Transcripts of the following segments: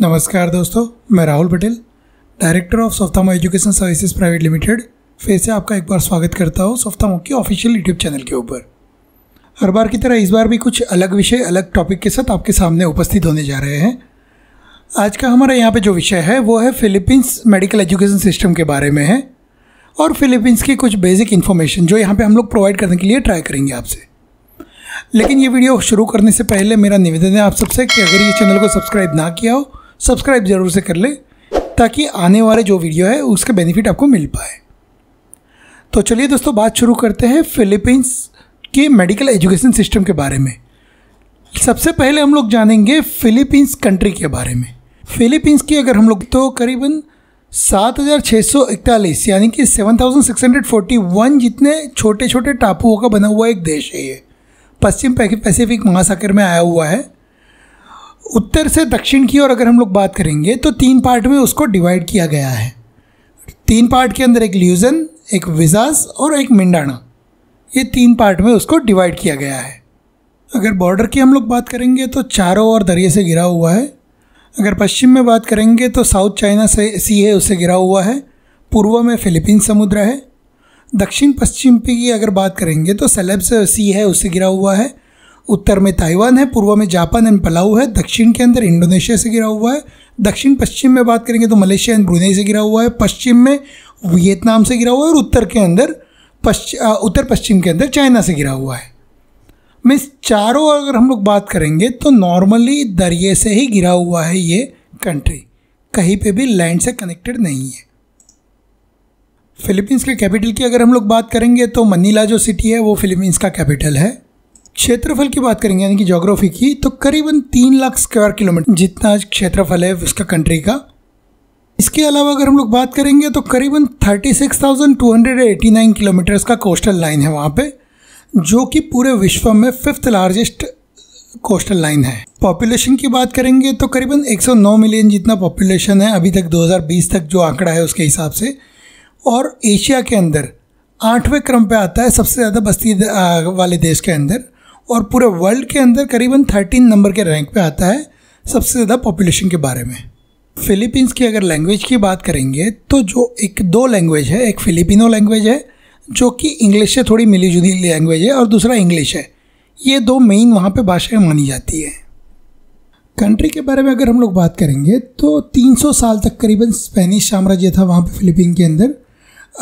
नमस्कार दोस्तों मैं राहुल पटेल डायरेक्टर ऑफ सोफ्तामो एजुकेशन सर्विसेज प्राइवेट लिमिटेड फिर से आपका एक बार स्वागत करता हूँ सोफ्तामो के ऑफिशियल यूट्यूब चैनल के ऊपर हर बार की तरह इस बार भी कुछ अलग विषय अलग टॉपिक के साथ आपके सामने उपस्थित होने जा रहे हैं आज का हमारा यहाँ पे जो विषय है वो है फिलीपींस मेडिकल एजुकेशन सिस्टम के बारे में है और फिलीपींस की कुछ बेसिक इन्फॉर्मेशन जो यहाँ पे हम लोग प्रोवाइड करने के लिए ट्राई करेंगे आपसे लेकिन ये वीडियो शुरू करने से पहले मेरा निवेदन है आप सबसे कि अगर ये चैनल को सब्सक्राइब ना किया हो सब्सक्राइब ज़रूर से कर लें ताकि आने वाले जो वीडियो है उसका बेनिफिट आपको मिल पाए तो चलिए दोस्तों बात शुरू करते हैं फिलीपींस के मेडिकल एजुकेशन सिस्टम के बारे में सबसे पहले हम लोग जानेंगे फिलीपींस कंट्री के बारे में फिलीपींस की अगर हम लोग तो करीबन सात हज़ार छः सौ इकतालीस यानी कि seven thousand six hundred forty one जितने छोटे छोटे टापुओं का बना हुआ एक देश है ये पश्चिम पैसिफिक महासागर में आया हुआ है उत्तर से दक्षिण की ओर अगर हम लोग बात करेंगे तो तीन पार्ट में उसको डिवाइड किया गया है तीन पार्ट के अंदर एक ल्यूजन एक विजास और एक मिंडाना ये तीन पार्ट में उसको डिवाइड किया गया है अगर बॉर्डर की हम लोग बात करेंगे तो चारों ओर दरिए से घिरा हुआ है अगर पश्चिम में बात करेंगे तो साउथ चाइना से सी है उससे घिरा हुआ है पूर्व में फिलीपींस समुद्र है दक्षिण पश्चिम की अगर बात करेंगे तो सेलेब से सी है उससे घिरा हुआ है उत्तर में ताइवान है पूर्व में जापान एंड पलाऊ है दक्षिण के अंदर इंडोनेशिया से गिरा हुआ है दक्षिण पश्चिम में बात करेंगे तो मलेशिया एंड ब्रुनेई से गिरा हुआ है पश्चिम में वियतनाम से गिरा हुआ है और उत्तर के अंदर पश्चिम उत्तर पश्चिम के अंदर चाइना से गिरा हुआ है मीन्स चारों अगर हम लोग बात करेंगे तो नॉर्मली दरिए से ही गिरा हुआ है ये कंट्री कहीं पे भी लैंड से कनेक्टेड नहीं है फिलीपींस के कैपिटल की अगर हम लोग बात करेंगे तो मनीला जो सिटी है वो फिलीपींस का कैपिटल है क्षेत्रफल की बात करेंगे यानी कि जोग्राफी की तो करीबन तीन लाख स्क्वायर किलोमीटर जितना क्षेत्रफल है उसका कंट्री का इसके अलावा अगर हम लोग बात करेंगे तो करीबन thirty six thousand two hundred eighty nine kilometers का कोस्टल लाइन है वहाँ पे जो कि पूरे विश्व में फिफ्थ लार्जेस्ट कोस्टल लाइन है पॉपुलेशन की बात करेंगे तो करीबन 109 मिलियन जितना पॉपुलेशन है अभी तक 2020 तक जो आंकड़ा है उसके हिसाब से और एशिया के अंदर आठवें क्रम पे आता है सबसे ज़्यादा बस्ती वाले देश के अंदर और पूरे वर्ल्ड के अंदर करीबन थर्टीन नंबर के रैंक पे आता है सबसे ज़्यादा पॉपुलेशन के बारे में फिलीपींस की अगर लैंग्वेज की बात करेंगे तो जो एक दो लैंग्वेज है एक फिलिपिनो लैंग्वेज है जो कि इंग्लिश से थोड़ी मिली जुली लैंग्वेज है और दूसरा इंग्लिश है ये दो मेन वहाँ पे भाषाएं मानी जाती है कंट्री के बारे में अगर हम लोग बात करेंगे तो 300 साल तक करीबन स्पेनिश साम्राज्य था वहाँ पे फिलीपीन के अंदर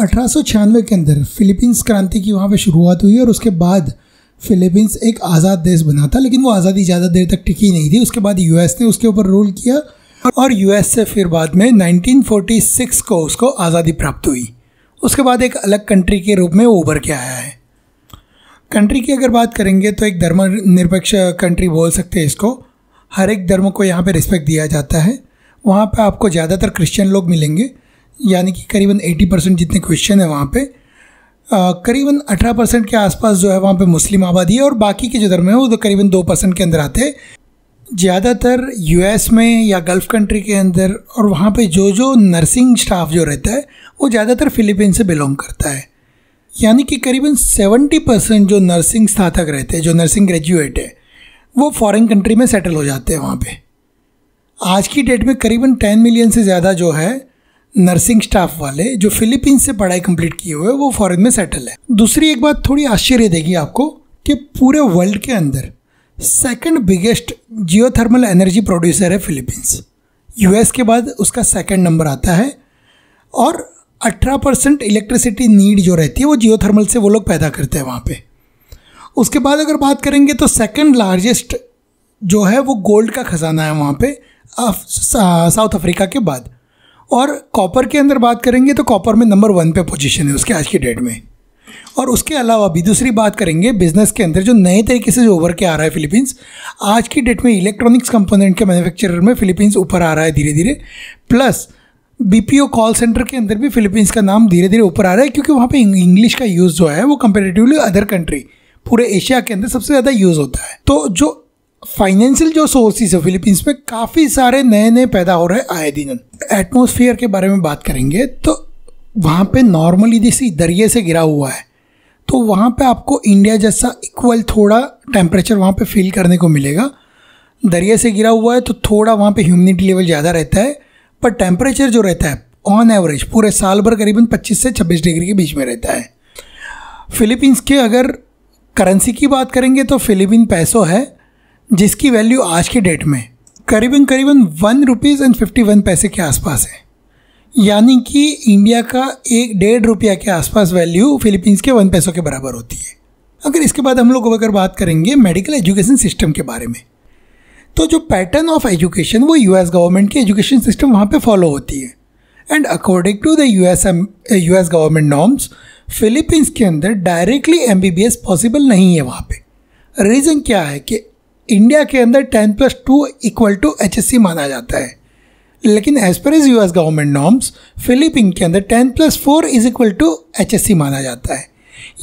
अठारह के अंदर फिलीपींस क्रांति की वहाँ पे शुरुआत हुई और उसके बाद फिलीपींस एक आज़ाद देश बना था लेकिन वो आज़ादी ज़्यादा देर तक टिकी नहीं थी उसके बाद यूएस ने उसके ऊपर रूल किया और यूएस से फिर बाद में 1946 को उसको आज़ादी प्राप्त हुई उसके बाद एक अलग कंट्री के रूप में वो उभर के आया है कंट्री की अगर बात करेंगे तो एक धर्म निरपेक्ष कंट्री बोल सकते हैं इसको हर एक धर्म को यहाँ पे रिस्पेक्ट दिया जाता है वहाँ पे आपको ज़्यादातर क्रिश्चियन लोग मिलेंगे यानी कि करीबन 80 परसेंट जितने क्रिश्चन हैं वहाँ पर करीबन 18 परसेंट के आसपास जो है वहाँ पे मुस्लिम आबादी है और बाकी के जो धर्म है वो तो करीबन दो परसेंट के अंदर आते हैं ज़्यादातर यूएस में या गल्फ़ कंट्री के अंदर और वहाँ पे जो जो नर्सिंग स्टाफ जो रहता है वो ज़्यादातर फिलीपीन से बिलोंग करता है यानी कि करीबन 70 परसेंट जो नर्सिंग स्नातक रहते हैं जो नर्सिंग ग्रेजुएट है वो फॉरेन कंट्री में सेटल हो जाते हैं वहाँ पे आज की डेट में करीबन टेन मिलियन से ज़्यादा जो है नर्सिंग स्टाफ वाले जो फिलीपींस से पढ़ाई कंप्लीट किए हुए वो फॉरेन में सेटल है दूसरी एक बात थोड़ी आश्चर्य देगी आपको कि पूरे वर्ल्ड के अंदर second biggest geothermal energy producer है फिलीपींस यूएस के बाद उसका सेकंड नंबर आता है और 18 परसेंट इलेक्ट्रिसिटी नीड जो रहती है वो जियोथर्मल से वो लोग पैदा करते हैं वहाँ पे उसके बाद अगर बात करेंगे तो सेकंड लार्जेस्ट जो है वो गोल्ड का खजाना है वहाँ पे साउथ अफ्रीका के बाद और कॉपर के अंदर बात करेंगे तो कॉपर में नंबर वन पे पोजीशन है उसके आज की डेट में और उसके अलावा भी दूसरी बात करेंगे बिजनेस के अंदर जो नए तरीके से जो उभर के आ रहा है फिलीपींस आज की डेट में इलेक्ट्रॉनिक्स कंपोनेंट के मैन्युफैक्चरर में फिलीपींस ऊपर आ रहा है धीरे धीरे प्लस बीपीओ कॉल सेंटर के अंदर भी फिलीपींस का नाम धीरे धीरे ऊपर आ रहा है क्योंकि वहाँ पे इंग्लिश का यूज़ जो है वो कंपेरेटिवली अदर कंट्री पूरे एशिया के अंदर सबसे ज़्यादा यूज़ होता है तो जो फाइनेंशियल जो सोर्सेज है फिलीपींस में काफ़ी सारे नए नए पैदा हो रहे हैं आए दिन एटमोसफियर के बारे में बात करेंगे तो वहाँ पे नॉर्मली जैसे दरिए से गिरा हुआ है तो वहाँ पे आपको इंडिया जैसा इक्वल थोड़ा टेम्परेचर वहाँ पे फील करने को मिलेगा दरिए से गिरा हुआ है तो थोड़ा वहाँ पे ह्यूमिडिटी लेवल ज़्यादा रहता है पर टेम्परेचर जो रहता है ऑन एवरेज पूरे साल भर करीबन 25 से 26 डिग्री के बीच में रहता है फिलीपींस के अगर करेंसी की बात करेंगे तो फिलीपीन पैसो है जिसकी वैल्यू आज के डेट में करीबन करीबन one rupees and fifty one पैसे के आसपास है यानी कि इंडिया का एक डेढ़ रुपया के आसपास वैल्यू फिलीपींस के वन पैसों के बराबर होती है अगर इसके बाद हम लोग अगर बात करेंगे मेडिकल एजुकेशन सिस्टम के बारे में तो जो पैटर्न ऑफ एजुकेशन वो यू गवर्नमेंट की एजुकेशन सिस्टम वहाँ पर फॉलो होती है and according to the U S government norms Philippines के अंदर डायरेक्टली एम पॉसिबल नहीं है वहाँ पर रीज़न क्या है कि इंडिया के अंदर ten plus two equal to H माना जाता है लेकिन as per is S government norms Philippine के अंदर ten plus four is equal to H माना जाता है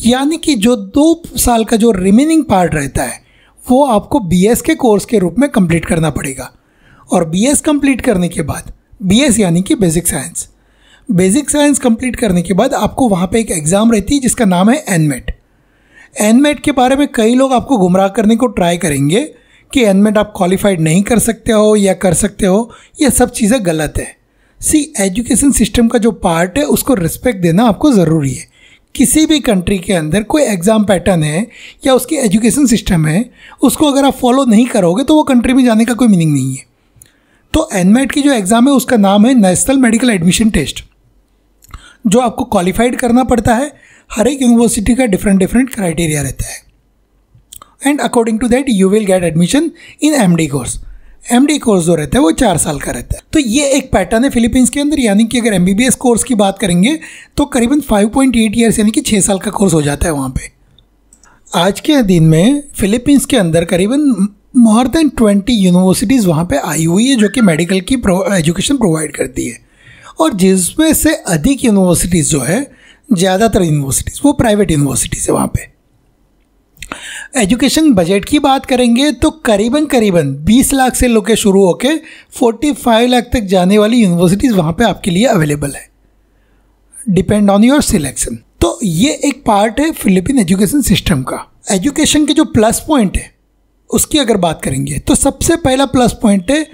यानी कि जो दो साल का जो रिमेनिंग पार्ट रहता है वो आपको बी एस के कोर्स के रूप में कंप्लीट करना पड़ेगा और बी एस कंप्लीट करने के बाद बी एस यानी कि basic science basic science complete करने के बाद आपको वहाँ पे एक एग्ज़ाम रहती है जिसका नाम है एनमेट एनमेट के बारे में कई लोग आपको गुमराह करने को ट्राई करेंगे कि एनमेट आप क्वालिफाइड नहीं कर सकते हो या कर सकते हो ये सब चीज़ें गलत है सी एजुकेशन सिस्टम का जो पार्ट है उसको रिस्पेक्ट देना आपको ज़रूरी है किसी भी कंट्री के अंदर कोई एग्ज़ाम पैटर्न है या उसकी एजुकेशन सिस्टम है उसको अगर आप फॉलो नहीं करोगे तो वो कंट्री में जाने का कोई मीनिंग नहीं है तो एनमेट की जो एग्ज़ाम है उसका नाम है नेशनल मेडिकल एडमिशन टेस्ट जो आपको क्वालिफाइड करना पड़ता है हर एक यूनिवर्सिटी का डिफरेंट डिफरेंट क्राइटेरिया रहता है and according to that you will get admission in M D course M D course जो रहता है वो चार साल का रहता है तो ये एक पैटर्न है फिलीपींस के अंदर यानी कि अगर M B B S course की बात करेंगे तो करीबन फाइव पॉइंट एट ईयर्स यानी कि छः साल का कोर्स हो जाता है वहाँ पर आज के दिन में फिलीपींस के अंदर करीबन मोर देन ट्वेंटी यूनिवर्सिटीज़ वहाँ पर आई हुई है जो कि मेडिकल की एजुकेशन प्रोवाइड करती है और जिसमें से अधिक यूनिवर्सिटीज़ जो है ज़्यादातर यूनिवर्सिटीज़ वो प्राइवेट यूनिवर्सिटीज़ है वहाँ पे एजुकेशन बजट की बात करेंगे तो करीबन करीबन 20 लाख से लोग शुरू होकर 45 लाख तक जाने वाली यूनिवर्सिटीज़ वहाँ पे आपके लिए अवेलेबल है डिपेंड ऑन योर सिलेक्शन तो ये एक पार्ट है फिलिपिन एजुकेशन सिस्टम का एजुकेशन के जो प्लस पॉइंट है उसकी अगर बात करेंगे तो सबसे पहला प्लस पॉइंट है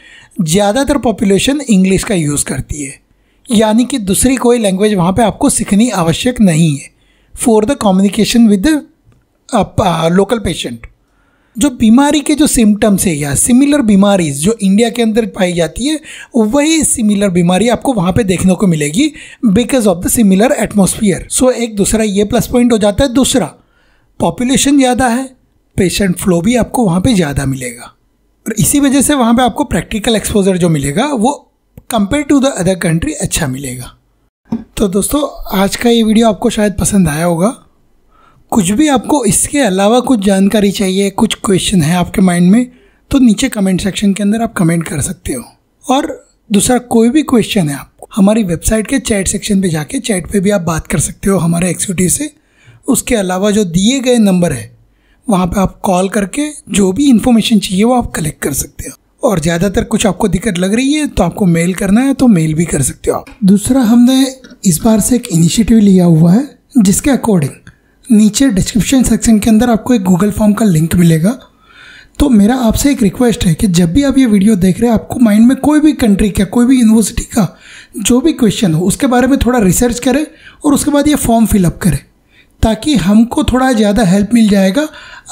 ज़्यादातर पॉपुलेशन इंग्लिश का यूज़ करती है यानी कि दूसरी कोई लैंग्वेज वहाँ पे आपको सीखनी आवश्यक नहीं है for the communication with the local patient जो बीमारी के जो सिम्टम्स है या सिमिलर बीमारीज जो इंडिया के अंदर पाई जाती है वही सिमिलर बीमारी आपको वहाँ पे देखने को मिलेगी because of the similar atmosphere so एक दूसरा ये प्लस पॉइंट हो जाता है दूसरा पॉपुलेशन ज़्यादा है पेशेंट फ्लो भी आपको वहाँ पे ज़्यादा मिलेगा और इसी वजह से वहाँ पे आपको प्रैक्टिकल एक्सपोजर जो मिलेगा वो compare to the other country अच्छा मिलेगा तो दोस्तों आज का ये वीडियो आपको शायद पसंद आया होगा कुछ भी आपको इसके अलावा कुछ जानकारी चाहिए कुछ क्वेश्चन है आपके माइंड में तो नीचे कमेंट सेक्शन के अंदर आप कमेंट कर सकते हो और दूसरा कोई भी क्वेश्चन है आपको हमारी वेबसाइट के चैट सेक्शन पे जाके चैट पे भी आप बात कर सकते हो हमारे एक्सिक्यूटिव से उसके अलावा जो दिए गए नंबर है वहाँ पे आप कॉल करके जो भी इन्फॉर्मेशन चाहिए वो आप कलेक्ट कर सकते हो और ज़्यादातर कुछ आपको दिक्कत लग रही है तो आपको मेल करना है तो मेल भी कर सकते हो आप दूसरा हमने इस बार से एक इनिशिएटिव लिया हुआ है जिसके अकॉर्डिंग नीचे डिस्क्रिप्शन सेक्शन के अंदर आपको एक गूगल फॉर्म का लिंक मिलेगा तो मेरा आपसे एक रिक्वेस्ट है कि जब भी आप ये वीडियो देख रहे हैं आपको माइंड में कोई भी कंट्री का कोई भी यूनिवर्सिटी का जो भी क्वेश्चन हो उसके बारे में थोड़ा रिसर्च करें और उसके बाद ये फॉर्म फिलअप करें ताकि हमको थोड़ा ज़्यादा हेल्प मिल जाएगा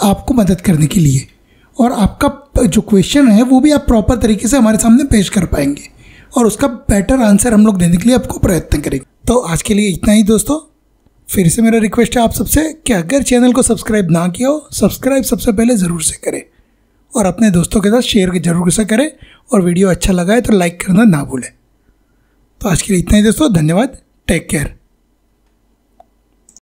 आपको मदद करने के लिए और आपका जो क्वेश्चन है वो भी आप प्रॉपर तरीके से हमारे सामने पेश कर पाएंगे और उसका बेटर आंसर हम लोग देने के लिए आपको प्रयत्न करेंगे तो आज के लिए इतना ही दोस्तों फिर से मेरा रिक्वेस्ट है आप सबसे कि अगर चैनल को सब्सक्राइब ना किया हो सब्सक्राइब सबसे पहले ज़रूर से करें और अपने दोस्तों के साथ शेयर जरूर से करें और वीडियो अच्छा लगा है तो लाइक करना ना भूलें तो आज के लिए इतना ही दोस्तों धन्यवाद टेक केयर